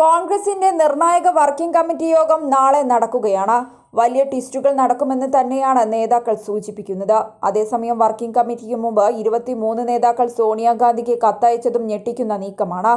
കോൺഗ്രസിന്റെ നിർണായക working committee യോഗം നാളെ നടക്കുകയാണ് വലിയ ട്വിസ്റ്റുകൾ നടക്കുമെന്ന് തന്നെയാണ് നേതാക്കൾ സൂചിപ്പിക്കുന്നത് അതേസമയം വർക്കിംഗ് കമ്മിറ്റിക്ക് മുമ്പ് ഇരുപത്തിമൂന്ന് നേതാക്കൾ സോണിയാഗാന്ധിക്ക് കത്തയച്ചതും ഞെട്ടിക്കുന്ന നീക്കമാണ്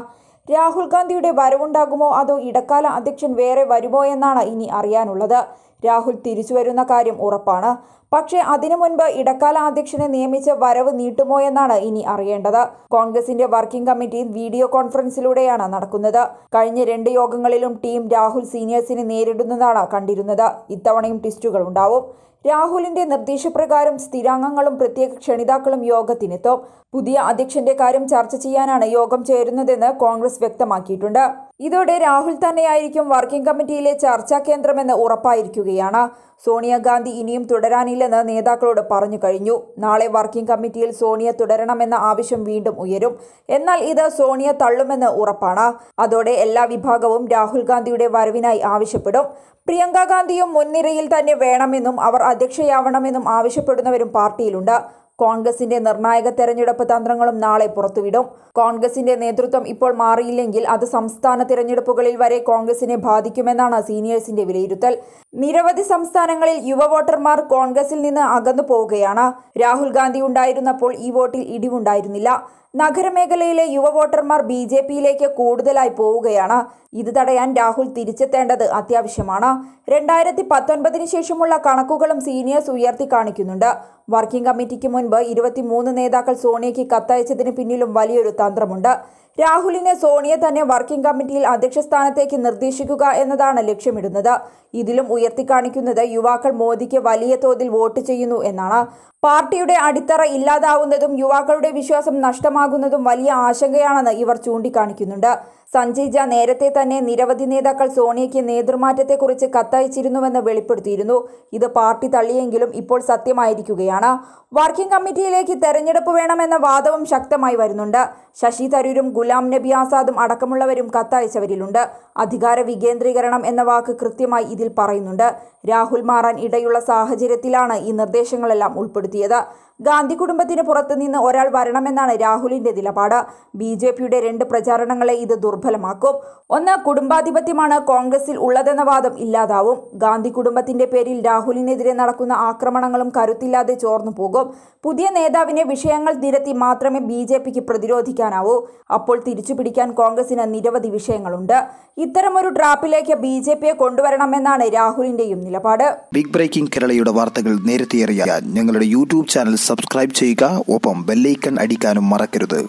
രാഹുൽ ഗാന്ധിയുടെ വരവുണ്ടാകുമോ അതോ ഇടക്കാല അധ്യക്ഷൻ വേറെ വരുമോ എന്നാണ് ഇനി അറിയാനുള്ളത് രാഹുൽ തിരിച്ചുവരുന്ന കാര്യം ഉറപ്പാണ് പക്ഷേ അതിനു മുൻപ് ഇടക്കാല അധ്യക്ഷനെ നിയമിച്ച വരവ് നീട്ടുമോ എന്നാണ് ഇനി അറിയേണ്ടത് കോൺഗ്രസിന്റെ വർക്കിംഗ് കമ്മിറ്റി വീഡിയോ കോൺഫറൻസിലൂടെയാണ് നടക്കുന്നത് കഴിഞ്ഞ രണ്ട് യോഗങ്ങളിലും ടീം രാഹുൽ സീനിയേഴ്സിനെ നേരിടുന്നതാണ് കണ്ടിരുന്നത് ഇത്തവണയും ട്വിസ്റ്റുകൾ ഉണ്ടാവും രാഹുലിന്റെ നിർദ്ദേശപ്രകാരം സ്ഥിരാംഗങ്ങളും പ്രത്യേക ക്ഷണിതാക്കളും യോഗത്തിനെത്തും പുതിയ അധ്യക്ഷന്റെ കാര്യം ചർച്ച ചെയ്യാനാണ് യോഗം ചേരുന്നതെന്ന് കോൺഗ്രസ് വ്യക്തമാക്കിയിട്ടുണ്ട് ഇതോടെ രാഹുൽ തന്നെയായിരിക്കും വർക്കിംഗ് കമ്മിറ്റിയിലെ ചർച്ചാ കേന്ദ്രമെന്ന് ഉറപ്പായിരിക്കുകയാണ് സോണിയാഗാന്ധി ഇനിയും തുടരാനില്ലെന്ന് നേതാക്കളോട് പറഞ്ഞു കഴിഞ്ഞു നാളെ വർക്കിംഗ് കമ്മിറ്റിയിൽ സോണിയ തുടരണമെന്ന ആവശ്യം വീണ്ടും ഉയരും എന്നാൽ ഇത് സോണിയ തള്ളുമെന്ന് ഉറപ്പാണ് അതോടെ എല്ലാ വിഭാഗവും രാഹുൽ ഗാന്ധിയുടെ വരവിനായി ആവശ്യപ്പെടും പ്രിയങ്ക ഗാന്ധിയും മുൻനിരയിൽ തന്നെ വേണമെന്നും അവർ അധ്യക്ഷയാവണമെന്നും ആവശ്യപ്പെടുന്നവരും പാർട്ടിയിലുണ്ട് കോൺഗ്രസിന്റെ നിർണായക തെരഞ്ഞെടുപ്പ് തന്ത്രങ്ങളും നാളെ പുറത്തുവിടും കോൺഗ്രസിന്റെ നേതൃത്വം ഇപ്പോൾ മാറിയില്ലെങ്കിൽ അത് സംസ്ഥാന തിരഞ്ഞെടുപ്പുകളിൽ വരെ കോൺഗ്രസിനെ ബാധിക്കുമെന്നാണ് സീനിയേഴ്സിന്റെ വിലയിരുത്തൽ നിരവധി സംസ്ഥാനങ്ങളിൽ യുവ വോട്ടർമാർ കോൺഗ്രസിൽ നിന്ന് അകന്നു പോവുകയാണ് രാഹുൽ ഗാന്ധി ഉണ്ടായിരുന്നപ്പോൾ ഈ വോട്ടിൽ ഇടിവുണ്ടായിരുന്നില്ല നഗരമേഖലയിലെ യുവ വോട്ടർമാർ ബി ജെ പിയിലേക്ക് കൂടുതലായി പോവുകയാണ് ഇത് തടയാൻ രാഹുൽ തിരിച്ചെത്തേണ്ടത് അത്യാവശ്യമാണ് രണ്ടായിരത്തി പത്തൊൻപതിനു ശേഷമുള്ള കണക്കുകളും സീനിയേഴ്സ് ഉയർത്തി കാണിക്കുന്നുണ്ട് വർക്കിംഗ് കമ്മിറ്റിക്ക് മുൻപ് ഇരുപത്തിമൂന്ന് നേതാക്കൾ സോണിയയ്ക്ക് കത്തയച്ചതിന് പിന്നിലും വലിയൊരു തന്ത്രമുണ്ട് രാഹുലിനെ സോണിയ തന്നെ വർക്കിംഗ് കമ്മിറ്റിയിൽ അധ്യക്ഷ സ്ഥാനത്തേക്ക് നിർദ്ദേശിക്കുക എന്നതാണ് ലക്ഷ്യമിടുന്നത് ഇതിലും ഉയർത്തിക്കാണിക്കുന്നത് യുവാക്കൾ മോദിക്ക് വലിയ തോതിൽ വോട്ട് ചെയ്യുന്നു എന്നാണ് പാർട്ടിയുടെ അടിത്തറ ഇല്ലാതാവുന്നതും യുവാക്കളുടെ വിശ്വാസം നഷ്ടമാകുന്നതും വലിയ ആശങ്കയാണെന്ന് ഇവർ ചൂണ്ടിക്കാണിക്കുന്നുണ്ട് സഞ്ജയ് ജ നേരത്തെ തന്നെ നിരവധി നേതാക്കൾ സോണിയയ്ക്ക് നേതൃമാറ്റത്തെക്കുറിച്ച് കത്തയച്ചിരുന്നുവെന്ന് വെളിപ്പെടുത്തിയിരുന്നു ഇത് പാർട്ടി തള്ളിയെങ്കിലും ഇപ്പോൾ സത്യമായിരിക്കുകയാണ് വർക്കിംഗ് കമ്മിറ്റിയിലേക്ക് തെരഞ്ഞെടുപ്പ് വേണമെന്ന വാദവും ശക്തമായി വരുന്നുണ്ട് ശശി തരൂരും ഗുലാം നബി ആസാദും അടക്കമുള്ളവരും കത്തയച്ചവരിലുണ്ട് അധികാര വികേന്ദ്രീകരണം എന്ന വാക്ക് കൃത്യമായി ഇതിൽ പറയുന്നുണ്ട് രാഹുൽ മാറാൻ ഇടയുള്ള സാഹചര്യത്തിലാണ് ഈ നിർദ്ദേശങ്ങളെല്ലാം ഉൾപ്പെടുത്തിയത് ഗാന്ധി കുടുംബത്തിന് പുറത്തുനിന്ന് ഒരാൾ വരണമെന്നാണ് രാഹുലിന്റെ നിലപാട് ബി ജെ പിയുടെ രണ്ട് പ്രചാരണങ്ങളെ ഇത് ദുർബലമാക്കും ഒന്ന് കുടുംബാധിപത്യമാണ് കോൺഗ്രസിൽ ഉള്ളതെന്ന വാദം ഇല്ലാതാവും ഗാന്ധി കുടുംബത്തിന്റെ പേരിൽ രാഹുലിനെതിരെ നടക്കുന്ന ആക്രമണങ്ങളും കരുത്തില്ലാതെ ചോർന്നു പോകും പുതിയ നേതാവിനെ വിഷയങ്ങൾ നിരത്തി മാത്രമേ ബി ജെ പിക്ക് പ്രതിരോധിക്കാനാവൂ അപ്പോൾ തിരിച്ചുപിടിക്കാൻ കോൺഗ്രസിന് നിരവധി വിഷയങ്ങളുണ്ട് ഇത്തരമൊരു ട്രാപ്പിലേക്ക് ബി ജെ പിയെ കൊണ്ടുവരണമെന്നാണ് രാഹുലിന്റെയും നിലപാട് ബിഗ് ബ്രേക്കിംഗ് കേരളയുടെ വാർത്തകൾ അറിയാൻ ഞങ്ങളുടെ യൂട്യൂബ് ചാനൽ സബ്സ്ക്രൈബ് ചെയ്യുക ഒപ്പം ബെല്ലൈക്കൺ അടിക്കാനും മറക്കരുത്